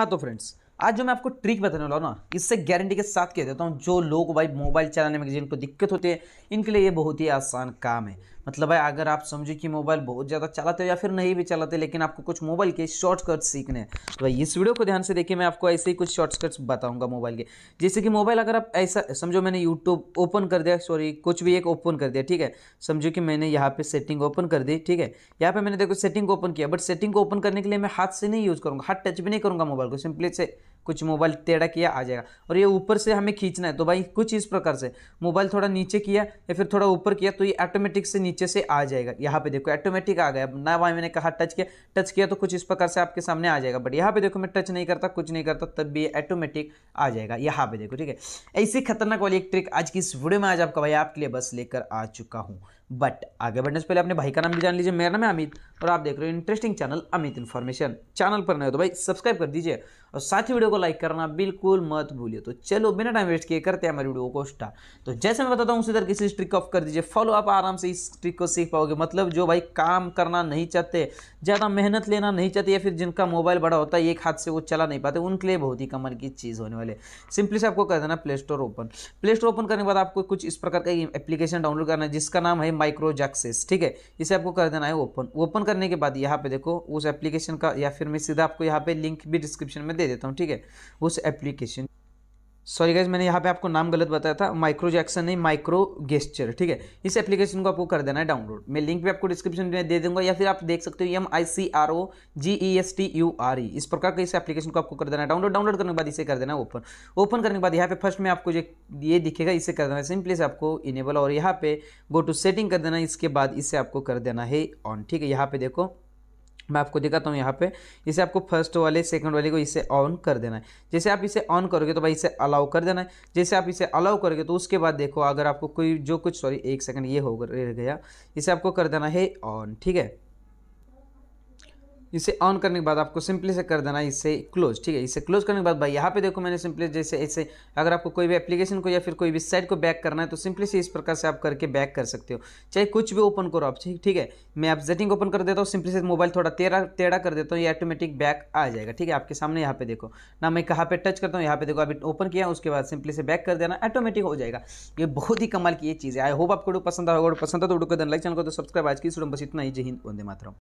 हाँ तो फ्रेंड्स आज जो मैं आपको ट्रिक बताने वाला हूँ ना इससे गारंटी के साथ कह देता हूँ जो लोग भाई मोबाइल चलाने में जिनको दिक्कत होती है इनके लिए ये बहुत ही आसान काम है मतलब भाई अगर आप समझो कि मोबाइल बहुत ज़्यादा चलाते हो या फिर नहीं भी चलाते लेकिन आपको कुछ मोबाइल के शॉर्टकट सीखने हैं तो भाई इस वीडियो को ध्यान से देखिए मैं आपको ऐसे ही कुछ शॉर्टकट्स बताऊँगा मोबाइल के जैसे कि मोबाइल अगर आप ऐसा समझो मैंने यूट्यूब ओपन कर दिया सॉरी कुछ भी एक ओपन कर दिया ठीक है समझो कि मैंने यहाँ पे सेटिंग ओपन कर दी ठीक है यहाँ पर मैंने देखो सेटिंग ओपन किया बट सेटिंग को ओपन करने के लिए मैं हाथ से नहीं यूज़ करूँगा हाथ टच भी नहीं करूँगा मोबाइल को सिंपली से कुछ मोबाइल टेढ़ा किया आ जाएगा और ये ऊपर से हमें खींचना है तो भाई कुछ इस प्रकार से मोबाइल थोड़ा नीचे किया या फिर थोड़ा ऊपर किया तो ये ऑटोमेटिक से नीचे से आ जाएगा यहाँ पे देखो ऑटोमेटिक आ गया ना भाई मैंने कहा टच किया टच किया तो कुछ इस प्रकार से आपके सामने आ जाएगा बट यहाँ पे देखो मैं टच नहीं करता कुछ नहीं करता तब भी ऑटोमेटिक आ जाएगा यहाँ पे देखो ठीक है ऐसी खतरनाक वाली एक ट्रिक आज की इस वीडियो में आज आपका भाई आपके लिए बस लेकर आ चुका हूँ बट आगे बढ़ने से पहले अपने भाई का नाम भी जान लीजिए मेरा नाम है अमित और आप देख रहे हो interesting channel Amit information channel पर नहीं हो तो भाई सब्सक्राइब कर दीजिए और साथ ही वीडियो को लाइक करना बिल्कुल मत भूलिए तो चलो बिना टाइम वेस्ट किए करते हैं हमारी वीडियो को स्टार्ट तो जैसे मैं बताता हूँ उसी तरह किसी ट्रिक ऑफ कर दीजिए फॉलो आप आराम से इस ट्रिक को सीख पाओगे मतलब जो भाई काम करना नहीं चाहते ज़्यादा मेहनत लेना नहीं चाहते या फिर जिनका मोबाइल बड़ा होता है एक हाथ से वो चला नहीं पाते उनके लिए बहुत ही कमर की चीज़ होने वाली है सिंपली से आपको कर देना Play Store open Play Store open करने के बाद आपको कुछ इस प्रकार का एप्लीकेशन डाउनलोड करना है जिसका नाम है माइक्रोजैक्सेस ठीक है इसे आपको कर देना है ओपन ओपन करने के बाद यहाँ पे देखो उस एप्लीकेशन का या फिर मैं सीधा आपको यहाँ पे लिंक भी डिस्क्रिप्शन में दे देता हूँ ठीक है उस एप्लीकेशन सॉरी गाइज मैंने यहाँ पे आपको नाम गलत बताया था माइक्रो जैक्सन नहीं माइक्रो गेस्चर ठीक है इस एप्लीकेशन को आपको कर देना है डाउनलोड मैं लिंक भी आपको डिस्क्रिप्शन में दे दूंगा या फिर आप देख सकते हो M I C R O G E S T U R E इस प्रकार के इस एप्लीकेशन को आपको कर देना है डाउनलोड डाउनलोड करने के बाद इसे कर देना है ओपन ओपन करने के बाद यहाँ पे फर्स्ट में आपको जो ये दिखेगा इसे कर देना है सिंपली से आपको इनेबल और यहाँ पे गो टू सेटिंग कर देना है इसके बाद इसे आपको कर देना है ऑन ठीक है यहाँ पे देखो मैं आपको दिखाता हूँ यहाँ पे इसे आपको फर्स्ट वाले सेकंड वाले को इसे ऑन कर देना है जैसे आप इसे ऑन करोगे तो भाई इसे अलाउ कर देना है जैसे आप इसे अलाउ करोगे तो उसके बाद देखो अगर आपको कोई जो कुछ सॉरी एक सेकंड ये हो गया इसे आपको कर देना है ऑन ठीक है इसे ऑन करने के बाद आपको सिंपली से कर देना इसे क्लोज ठीक है इसे क्लोज करने के बाद भाई यहाँ पे देखो मैंने सिंपली जैसे ऐसे अगर आपको कोई भी एप्लीकेशन को या फिर कोई भी साइट को बैक करना है तो सिंपली से इस प्रकार से आप करके बैक कर सकते हो चाहे कुछ भी ओपन करो आप ठीक है मैं आप जेटिंग ओपन कर देता हूँ सिंपली से मोबाइल थोड़ा तेरा टेढ़ा कर देता हूँ ये ऑटोमेटिक बैक आ जाएगा ठीक है आपके सामने यहाँ पे देखो ना मैं कहाँ पर टच करता हूँ यहाँ पे देखो अभी ओपन किया उसके बाद सिंपली से बैक कर देना ऑटोमेटिक हो जाएगा ये बहुत ही कमाल की ये चीज़ है आई होप आपको पसंद आएगा पसंद है तो वीडियो को लाइक चैनल को तो सब्सक्राइब आज की इस बस इतना ही जिंद हिंद वंदे मातरम